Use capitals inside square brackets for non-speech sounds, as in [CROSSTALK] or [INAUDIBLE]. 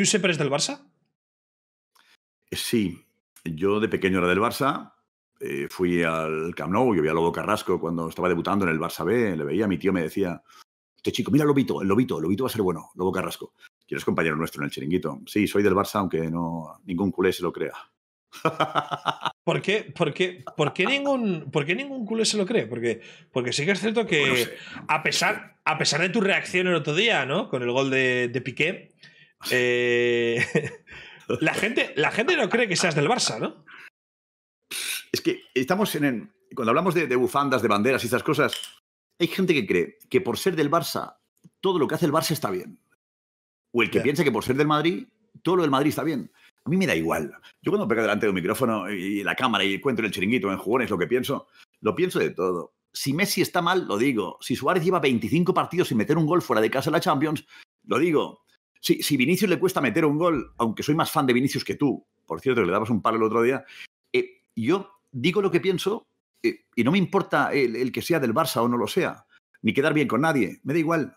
¿Tú, siempre eres del Barça? Eh, sí, yo de pequeño era del Barça. Eh, fui al Camp Nou, yo vi a Lobo Carrasco cuando estaba debutando en el Barça B, le veía, mi tío me decía, este chico, mira Lobito, el Lobito, el Lobito va a ser bueno, Lobo Carrasco. «¿Quieres compañero nuestro en el chiringuito. Sí, soy del Barça, aunque no ningún culé se lo crea. [LAUGHS] ¿Por qué, por, por, qué ningún, ningún culé se lo cree? Porque, porque sí que es cierto que, a, pesar, a pesar de tu reacción el otro día, ¿no? Con el gol de Piqué, eh, [LAUGHS] la, gente, la gente no cree que seas del Barça, ¿no? Es que estamos en. cuando hablamos de, bufandas, de banderas y esas cosas, hay gente que cree que por ser del Barça, todo lo que hace el Barça está bien. O el que piensa que por ser del Madrid, todo lo del Madrid está bien. A mí me da igual. Yo cuando pego delante de un micrófono y la cámara y encuentro el chiringuito en jugones lo que pienso, lo pienso de todo. Si Messi está mal, lo digo. Si Suárez lleva 25 partidos sin meter un gol fuera de casa en la Champions, lo digo. Si, si Vinicius le cuesta meter un gol, aunque soy más fan de Vinicius que tú, por cierto, que le dabas un palo el otro día, eh, yo digo lo que pienso eh, y no me importa el, que sea del Barça o no lo sea, ni quedar bien con nadie, me da igual.